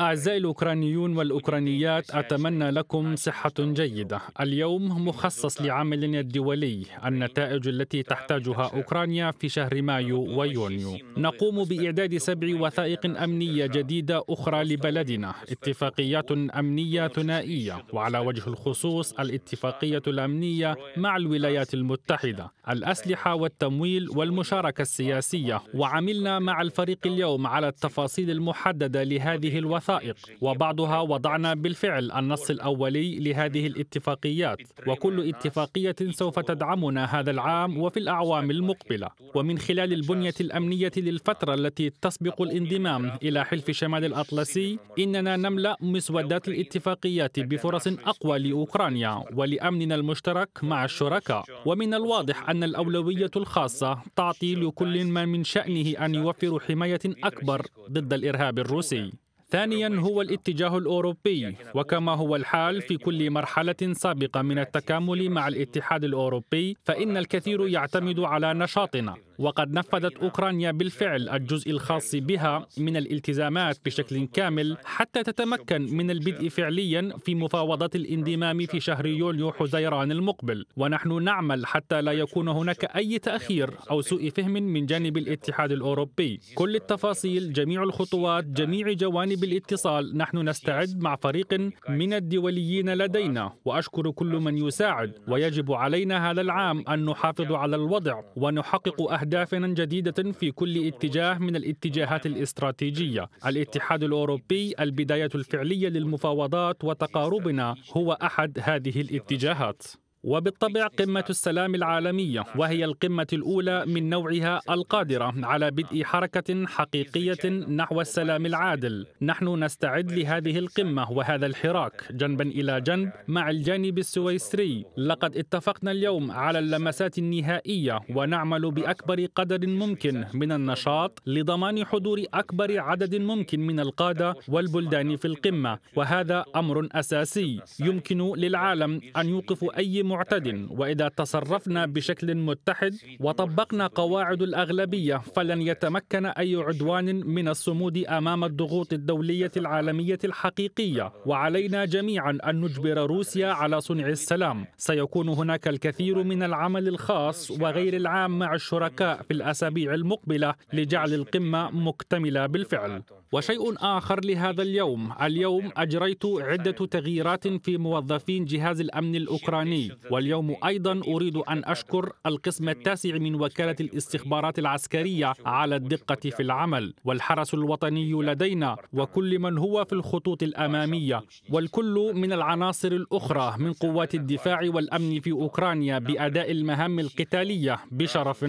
أعزائي الأوكرانيون والأوكرانيات أتمنى لكم صحة جيدة اليوم مخصص لعملنا الدولي النتائج التي تحتاجها أوكرانيا في شهر مايو ويونيو نقوم بإعداد سبع وثائق أمنية جديدة أخرى لبلدنا اتفاقيات أمنية ثنائية وعلى وجه الخصوص الاتفاقية الأمنية مع الولايات المتحدة الأسلحة والتمويل والمشاركة السياسية وعملنا مع الفريق اليوم على التفاصيل المحددة لهذه الوثائق وبعضها وضعنا بالفعل النص الأولي لهذه الاتفاقيات وكل اتفاقية سوف تدعمنا هذا العام وفي الأعوام المقبلة ومن خلال البنية الأمنية للفترة التي تسبق الانضمام إلى حلف شمال الأطلسي إننا نملأ مسودات الاتفاقيات بفرص أقوى لأوكرانيا ولأمننا المشترك مع الشركاء ومن الواضح أن الأولوية الخاصة تعطي لكل ما من شأنه أن يوفر حماية أكبر الحوار ضد الإرهاب الروسي ثانيا هو الاتجاه الاوروبي وكما هو الحال في كل مرحله سابقه من التكامل مع الاتحاد الاوروبي فان الكثير يعتمد على نشاطنا وقد نفذت أوكرانيا بالفعل الجزء الخاص بها من الالتزامات بشكل كامل حتى تتمكن من البدء فعليا في مفاوضات الاندمام في شهر يوليو حزيران المقبل ونحن نعمل حتى لا يكون هناك أي تأخير أو سوء فهم من جانب الاتحاد الأوروبي كل التفاصيل جميع الخطوات جميع جوانب الاتصال نحن نستعد مع فريق من الدوليين لدينا وأشكر كل من يساعد ويجب علينا هذا العام أن نحافظ على الوضع ونحقق أهداف دافنا جديدة في كل اتجاه من الاتجاهات الاستراتيجية الاتحاد الأوروبي البداية الفعلية للمفاوضات وتقاربنا هو أحد هذه الاتجاهات وبالطبع قمة السلام العالمية وهي القمة الأولى من نوعها القادرة على بدء حركة حقيقية نحو السلام العادل نحن نستعد لهذه القمة وهذا الحراك جنبا إلى جنب مع الجانب السويسري لقد اتفقنا اليوم على اللمسات النهائية ونعمل بأكبر قدر ممكن من النشاط لضمان حضور أكبر عدد ممكن من القادة والبلدان في القمة وهذا أمر أساسي يمكن للعالم أن يوقف أي معتد واذا تصرفنا بشكل متحد وطبقنا قواعد الاغلبيه فلن يتمكن اي عدوان من الصمود امام الضغوط الدوليه العالميه الحقيقيه وعلينا جميعا ان نجبر روسيا على صنع السلام سيكون هناك الكثير من العمل الخاص وغير العام مع الشركاء في الاسابيع المقبله لجعل القمه مكتمله بالفعل وشيء آخر لهذا اليوم اليوم أجريت عدة تغييرات في موظفين جهاز الأمن الأوكراني واليوم أيضا أريد أن أشكر القسم التاسع من وكالة الاستخبارات العسكرية على الدقة في العمل والحرس الوطني لدينا وكل من هو في الخطوط الأمامية والكل من العناصر الأخرى من قوات الدفاع والأمن في أوكرانيا بأداء المهام القتالية بشرف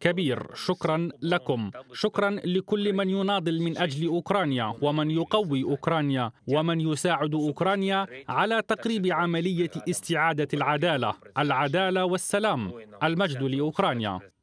كبير شكرا لكم شكرا لكل من يناضل من أجل أوكرانيا أوكرانيا ومن يقوي أوكرانيا ومن يساعد أوكرانيا على تقريب عملية استعادة العدالة العدالة والسلام المجد لأوكرانيا